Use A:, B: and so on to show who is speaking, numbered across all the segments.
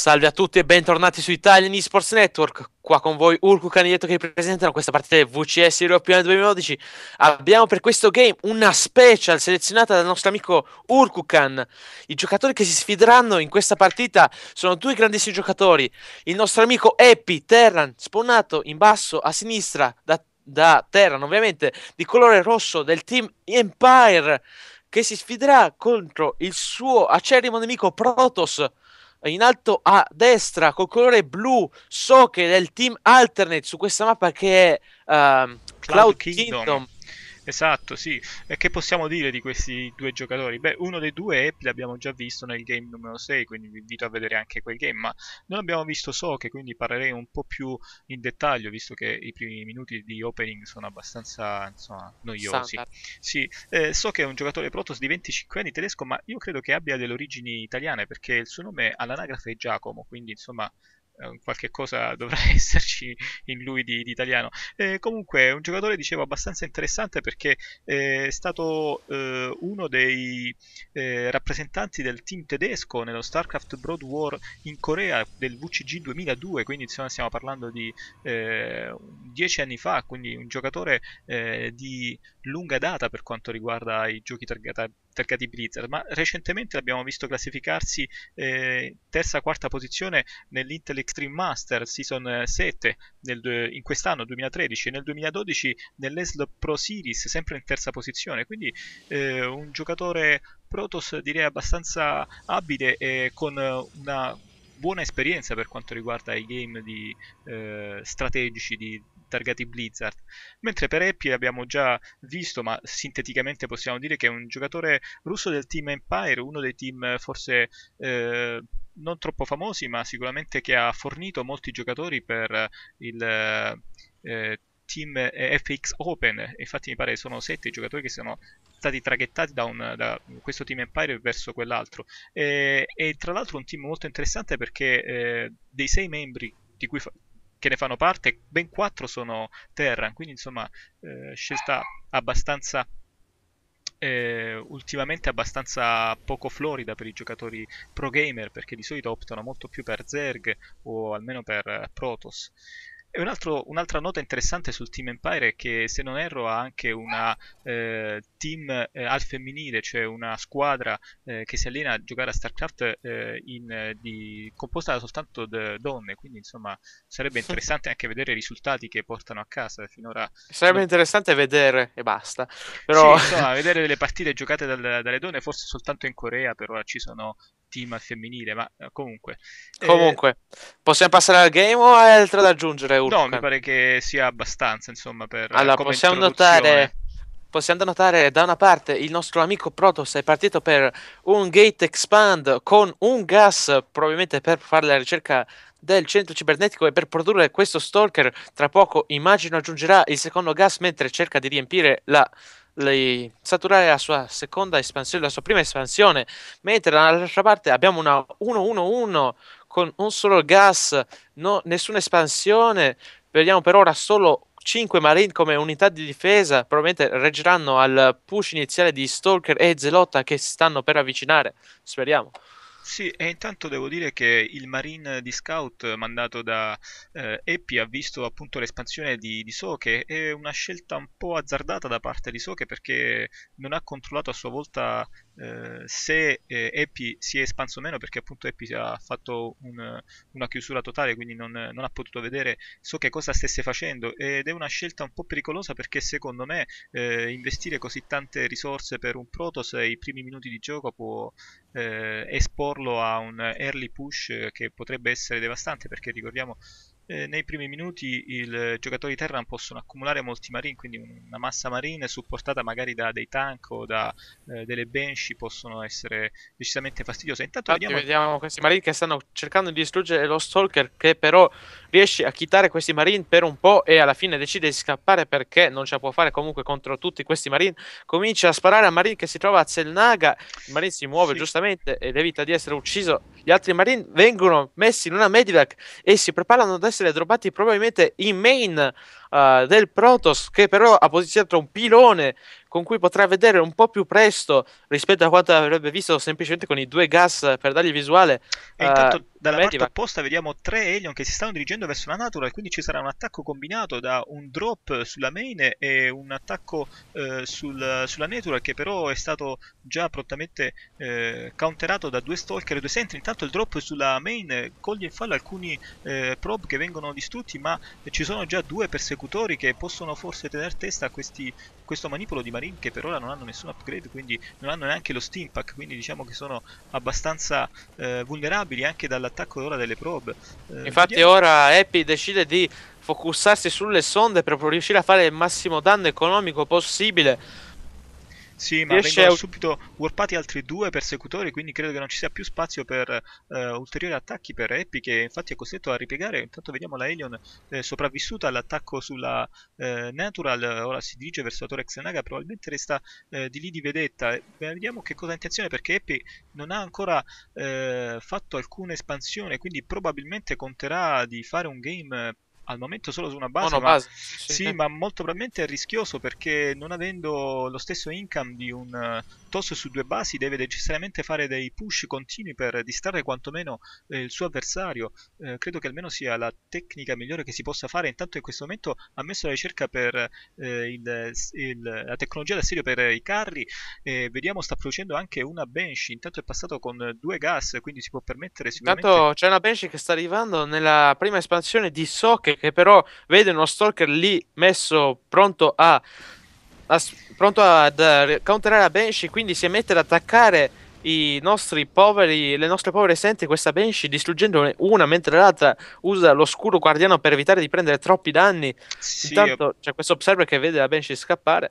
A: Salve a tutti e bentornati su Italian Esports Network. Qua con voi Urku Caniglietto che vi presentano questa partita del VCS European 2012. Abbiamo per questo game una special selezionata dal nostro amico Urkukan. I giocatori che si sfideranno in questa partita sono due grandissimi giocatori. Il nostro amico Epi Terran, spawnato in basso a sinistra da, da Terran, ovviamente di colore rosso del team Empire, che si sfiderà contro il suo acerrimo nemico Protoss in alto a destra col colore blu. So che è il team alternate su questa mappa che è uh, Cloud, Cloud Kingdom. Kingdom Esatto, sì. E che possiamo
B: dire di questi due giocatori? Beh, uno dei due l'abbiamo già visto nel game numero 6, quindi vi invito a vedere anche quel game, ma non abbiamo visto Soke, quindi parlerei un po' più in dettaglio, visto che i primi minuti di opening sono abbastanza insomma, noiosi. Santa. Sì, eh, so è un giocatore Protoss di 25 anni tedesco, ma io credo che abbia delle origini italiane, perché il suo nome all'anagrafe è Giacomo, quindi insomma eh, qualche cosa dovrà esserci in lui di, di italiano. Eh, comunque è un giocatore, dicevo, abbastanza interessante perché eh, è stato eh, uno dei eh, rappresentanti del team tedesco nello StarCraft Broad War in Corea del VCG 2002, quindi insomma, stiamo parlando di eh, dieci anni fa, quindi un giocatore di lunga data per quanto riguarda i giochi targata, targati Blizzard, ma recentemente l'abbiamo visto classificarsi eh, terza quarta posizione nell'Intel Extreme Master Season 7 eh, nel, in quest'anno 2013 e nel 2012 nell'ESL Pro Series sempre in terza posizione, quindi eh, un giocatore Protoss direi abbastanza abile e con una buona esperienza per quanto riguarda i game di, eh, strategici di targati Blizzard. Mentre per Eppie abbiamo già visto, ma sinteticamente possiamo dire che è un giocatore russo del team Empire, uno dei team eh, forse eh, non troppo famosi, ma sicuramente che ha fornito molti giocatori per eh, il eh, team FX Open. Infatti mi pare che sono sette i giocatori che sono stati traghettati da, un, da, questo team Empire verso quell'altro. E, e, tra l'altro un team molto interessante perché eh, dei sei membri di cui, fa- che ne fanno parte, ben 4 sono Terran, quindi insomma eh, scelta abbastanza eh, ultimamente abbastanza poco florida per i giocatori pro gamer perché di solito optano molto più per Zerg o almeno per eh, Protoss e un altro, un'altra nota interessante sul Team Empire è che, se non erro, ha anche una eh, team eh, al femminile, cioè una squadra eh, che si allena a giocare a StarCraft eh, in, di, composta soltanto da donne. Quindi, insomma, sarebbe interessante anche vedere i risultati che portano a casa finora. Sarebbe interessante vedere e basta.
A: Però... Sì, insomma,
B: vedere le partite giocate dal, dalle donne, forse soltanto in Corea, per ora ci sono team al femminile, ma
A: comunque. Eh, comunque, eh... possiamo passare al game o hai altro da aggiungere? Urkan? No, mi
B: pare che sia abbastanza, insomma, per... Eh, allora, possiamo notare...
A: Possiamo notare da una parte il nostro amico Protoss è partito per un gate expand con un gas, probabilmente per fare la ricerca del centro cibernetico e per produrre questo stalker. Tra poco immagino aggiungerà il secondo gas mentre cerca di riempire la, lei, saturare la sua seconda espansione, la sua prima espansione, mentre dall'altra parte abbiamo una 1-1-1 con un solo gas, no, nessuna espansione, vediamo per ora solo 5 Marine come unità di difesa, probabilmente reggeranno al push iniziale di Stalker e Zelotta che si stanno per avvicinare, speriamo.
B: Sì, e intanto devo dire che il Marine di Scout mandato da eh, Eppi ha visto appunto l'espansione di, di Soke. È una scelta un po' azzardata da parte di Soke perché non ha controllato a sua volta eh, se eh, Epi si è espanso o meno perché appunto Epi ha fatto un, una chiusura totale quindi non, non, ha potuto vedere so che cosa stesse facendo ed è una scelta un po' pericolosa perché secondo me eh, investire così tante risorse per un Protoss i primi minuti di gioco può eh, esporlo a un early push che potrebbe essere devastante perché ricordiamo eh, nei primi minuti i giocatori Terran possono accumulare molti marine, quindi una massa marine supportata magari da dei tank o da
A: eh, delle benshi possono essere decisamente fastidiose. Intanto vediamo... vediamo... questi marine che stanno cercando di distruggere lo stalker che però riesce a chitare questi marine per un po' e alla fine decide di scappare perché non ce la può fare comunque contro tutti questi marine. Comincia a sparare a marine che si trova a Zelnaga, il marine si muove sì. giustamente ed evita di essere ucciso gli altri Marine vengono messi in una medivac e si preparano ad essere droppati probabilmente in main uh, del Protoss che però ha posizionato un pilone con cui potrà vedere un po' più presto rispetto a quanto avrebbe visto semplicemente con i due gas per dargli visuale. E intanto uh, dalla parte va. opposta vediamo tre Alien che si stanno dirigendo verso la Natural, quindi ci sarà un attacco combinato
B: da un drop sulla main e un attacco eh, sul, sulla Natural che però è stato già prontamente eh, counterato da due Stalker e due Sentry. Intanto il drop sulla main coglie in fallo alcuni eh, probe che vengono distrutti, ma ci sono già due perseguiti esecutori che possono forse tenere testa a questi, questo manipolo di marine che per ora non hanno nessun upgrade quindi non hanno neanche lo steampack quindi diciamo che sono abbastanza eh, vulnerabili anche
A: dall'attacco ora delle probe eh, infatti vediamo. ora Happy decide di focussarsi sulle sonde per riuscire a fare il massimo danno economico possibile sì, ma riesce vengono a...
B: subito warpati altri due persecutori, quindi credo che non ci sia più spazio per uh, ulteriori attacchi per Happy, che infatti è costretto a ripiegare. Intanto vediamo la Alien eh, sopravvissuta all'attacco sulla eh, Natural, ora si dirige verso la Torre Xenaga, probabilmente resta eh, di lì di vedetta. Beh, vediamo che cosa ha intenzione, perché Happy non ha ancora eh, fatto alcuna espansione, quindi probabilmente conterà di fare un game al momento solo su una base, ma, base.
A: Sì, sì, ma
B: molto probabilmente è rischioso perché non avendo lo stesso income di un piuttosto su due basi deve necessariamente fare dei push continui per distrarre quantomeno eh, il suo avversario eh, credo che almeno sia la tecnica migliore che si possa fare intanto in questo momento ha messo la ricerca per eh, il, il, la tecnologia d'assedio per i carri vediamo sta producendo anche una bench intanto è passato con due gas quindi si può permettere sicuramente intanto
A: c'è una bench che sta arrivando nella prima espansione di Socket che però vede uno stalker lì messo pronto a pronto ad eh, counterare la Banshee, quindi si mette ad attaccare poveri, le nostre povere senti questa Banshee, distruggendone una mentre l'altra usa l'oscuro guardiano per evitare di prendere troppi danni. Sì, Intanto c'è questo observer che vede la Banshee scappare.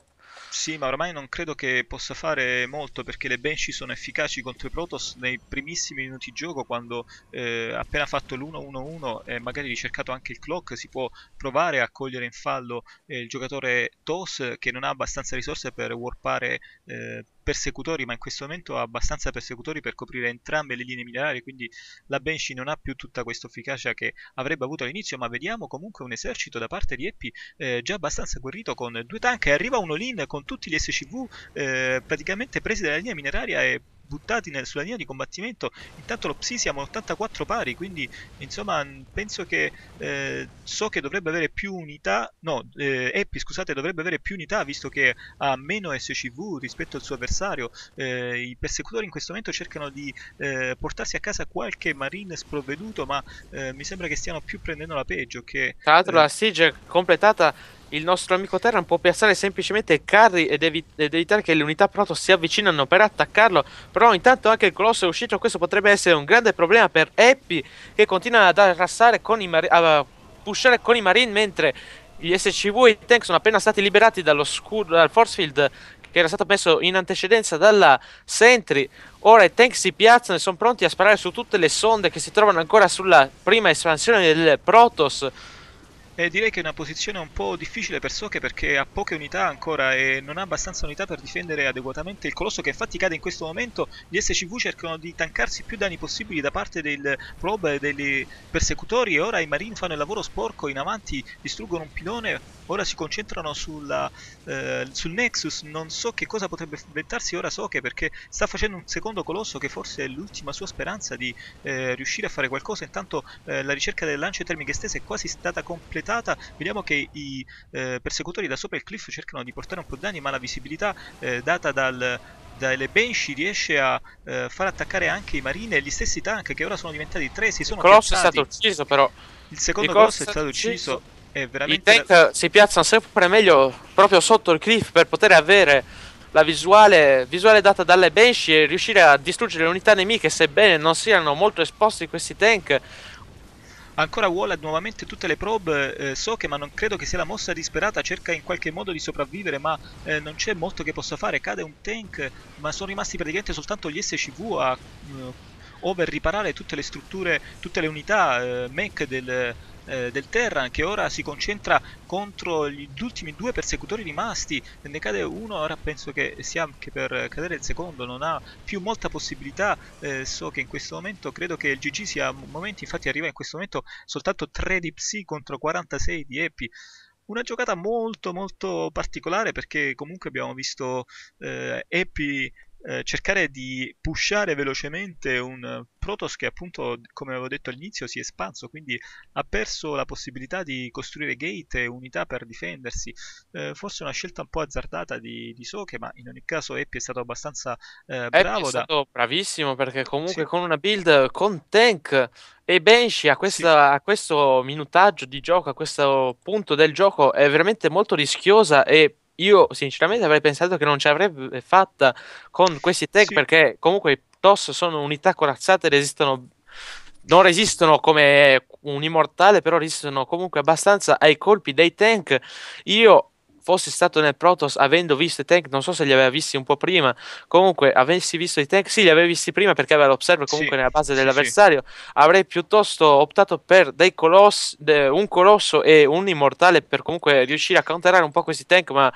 B: Sì, ma ormai non credo che possa fare molto perché le Banshee sono efficaci contro i Protoss nei primissimi minuti di gioco quando eh, appena fatto l'1-1-1 e magari ricercato anche il clock si può provare a cogliere in fallo eh, il giocatore TOS che non ha abbastanza risorse per warpare eh, persecutori, ma in questo momento ha abbastanza persecutori per coprire entrambe le linee minerarie, quindi la Benshi non ha più tutta questa efficacia che avrebbe avuto all'inizio, ma vediamo comunque un esercito da parte di Eppi eh, già abbastanza guerrito con due tank e arriva un all in con tutti gli SCV eh, praticamente presi dalla linea mineraria e buttati nel, sulla linea di combattimento. Intanto lo Psi siamo 84 pari, quindi insomma penso che eh, so che dovrebbe avere più unità, no, eh, Epi scusate dovrebbe avere più unità visto che ha meno SCV rispetto al suo avversario. Eh, I persecutori in questo momento cercano di eh, portarsi a casa qualche marine sprovveduto, ma eh, mi sembra che stiano più prendendo la peggio. Che,
A: Tra l'altro eh, la siege completata il nostro amico Terran può piazzare semplicemente carri ed, evi- ed, evitare che le unità proto si avvicinano per attaccarlo. Però intanto anche il colosso è uscito, questo potrebbe essere un grande problema per Happy che continua ad arrassare con i marine, a pushare con i marine mentre gli SCV e i tank sono appena stati liberati dallo scuro, dal force field che era stato messo in antecedenza dalla Sentry. Ora i tank si piazzano e sono pronti a sparare su tutte le sonde che si trovano ancora sulla prima espansione del Protoss
B: eh, direi che è una posizione un po' difficile per Soke perché ha poche unità ancora e non ha abbastanza unità per difendere adeguatamente il colosso che infatti cade in questo momento gli SCV cercano di tancarsi più danni possibili da parte del probe e dei persecutori e ora i marine fanno il lavoro sporco in avanti distruggono un pilone ora si concentrano sulla, eh, sul Nexus non so che cosa potrebbe inventarsi ora Soke perché sta facendo un secondo colosso che forse è l'ultima sua speranza di eh, riuscire a fare qualcosa intanto eh, la ricerca del lance termiche estese è quasi stata completata puntata vediamo che i eh, persecutori da sopra il cliff cercano di portare un po' di danni ma la visibilità eh, data dal, dalle Banshee riesce a eh, far attaccare anche i marine e gli stessi tank che ora sono diventati tre
A: si sono Colosso piazzati. è stato ucciso però il secondo Colosso è stato ucciso, ucciso. È veramente... i tank si piazzano sempre meglio proprio sotto il cliff per poter avere la visuale, visuale data dalle Banshee e riuscire a distruggere le unità nemiche sebbene non siano molto esposti questi tank Ancora Wallet nuovamente tutte le probe,
B: eh, so che ma non credo che sia la mossa disperata, cerca in qualche modo di sopravvivere ma eh, non c'è molto che possa fare, cade un tank ma sono rimasti praticamente soltanto gli SCV a eh, over riparare tutte le strutture, tutte le unità eh, mech del, eh, del Terran che ora si concentra contro gli ultimi due persecutori rimasti, ne cade uno, ora penso che sia anche per cadere il secondo, non ha più molta possibilità, eh, so che in questo momento credo che il GG sia a momenti, infatti arriva in questo momento soltanto 3 di Psi contro 46 di Epi una giocata molto molto particolare perché comunque abbiamo visto eh, Epi eh, cercare di pushare velocemente un Protoss che appunto, come avevo detto all'inizio, si è espanso, quindi ha perso la possibilità di costruire gate e unità per difendersi. Eh, forse una scelta un po' azzardata di, di Soke, ma in ogni caso Eppi è stato abbastanza eh, bravo. È stato
A: da... bravissimo perché comunque sì. con una build con tank e Benshi a, questa, sì. a, questo minutaggio di gioco, a questo punto del gioco, è veramente molto rischiosa e io sinceramente avrei pensato che non ci avrebbe fatta con questi tag sì. perché comunque i TOS sono unità corazzate resistono non resistono come un immortale però resistono comunque abbastanza ai colpi dei tank io fossi stato nel Protoss avendo visto i tank, non so se li aveva visti un po' prima, comunque avessi visto i tank, sì, li avevi visti prima perché aveva l'observer comunque sì, nella base sì, dell'avversario, sì. avrei piuttosto optato per coloss- de- un colosso e un immortale per comunque riuscire a counterare un po' questi tank, ma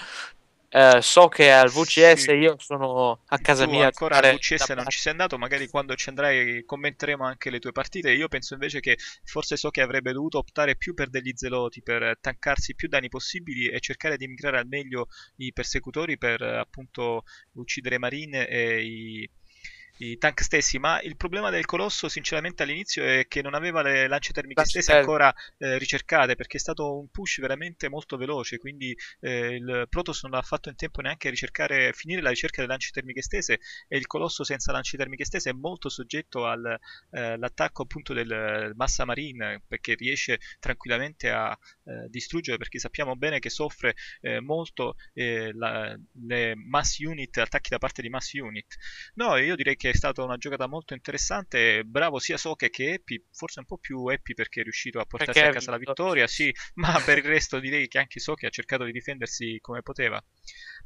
A: eh, so che al VCS sì. io sono a casa tu mia. Ancora al VCS non parte.
B: ci sei andato, magari quando ci andrai commenteremo anche le tue partite. Io penso invece che forse so che avrebbe dovuto optare più per degli zeloti, per tancarsi più danni possibili e cercare di migrare al meglio i persecutori per appunto uccidere Marine e i i tank stessi, ma il problema del Colosso sinceramente all'inizio è che non aveva le lance termiche Lance stesse ancora eh, ricercate perché è stato un push veramente molto veloce, quindi eh, il Protoss non ha fatto in tempo neanche a ricercare, finire la ricerca delle lance termiche stesse e il Colosso senza lance termiche stesse è molto soggetto all'attacco eh, appunto del Massa Marine perché riesce tranquillamente a eh, distruggere perché sappiamo bene che soffre eh, molto eh, la, le mass unit, attacchi da parte di mass unit. No, io direi che perché è stata una giocata molto interessante. Bravo sia Soke che Eppi, forse un po' più Eppi perché è riuscito a portarsi perché a casa la vittoria, sì, ma per il resto direi che anche Soke ha cercato di difendersi come poteva.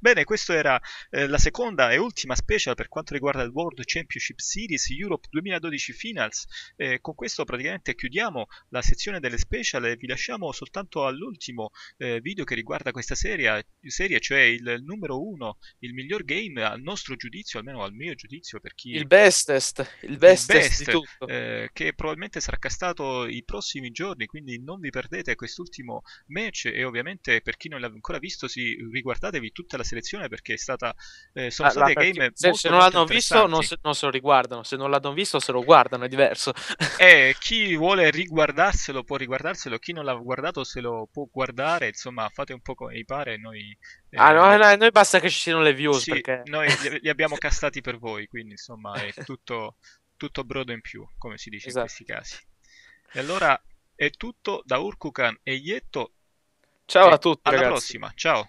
B: Bene, questa era eh, la seconda e ultima special per quanto riguarda il World Championship Series Europe 2012 Finals. Eh, con questo praticamente chiudiamo la sezione delle special e vi lasciamo soltanto all'ultimo eh, video che riguarda questa serie, serie cioè il, il numero uno, il miglior game al nostro giudizio, almeno al mio giudizio per chi... Il bestest, il bestest, il best, best eh, che probabilmente sarà castato i prossimi giorni, quindi non vi perdete quest'ultimo match e ovviamente per chi non l'ha ancora visto, sì, riguardatevi tutta la selezione perché è stata, eh, sono ah, state la, game se, molto, se non l'hanno visto non se,
A: non se, lo riguardano se non l'hanno visto se lo guardano è diverso eh, chi vuole riguardarselo può riguardarselo chi non l'ha guardato se lo può guardare insomma
B: fate un po' come vi pare noi eh, ah, no, eh, no, eh, noi
A: basta che ci siano le views sì, perché... noi
B: li, li abbiamo castati per voi quindi insomma è tutto tutto brodo in più come si dice esatto. in questi casi e allora è tutto da Urkukan e Ietto. Ciao e a tutti. Alla ragazzi. prossima. Ciao.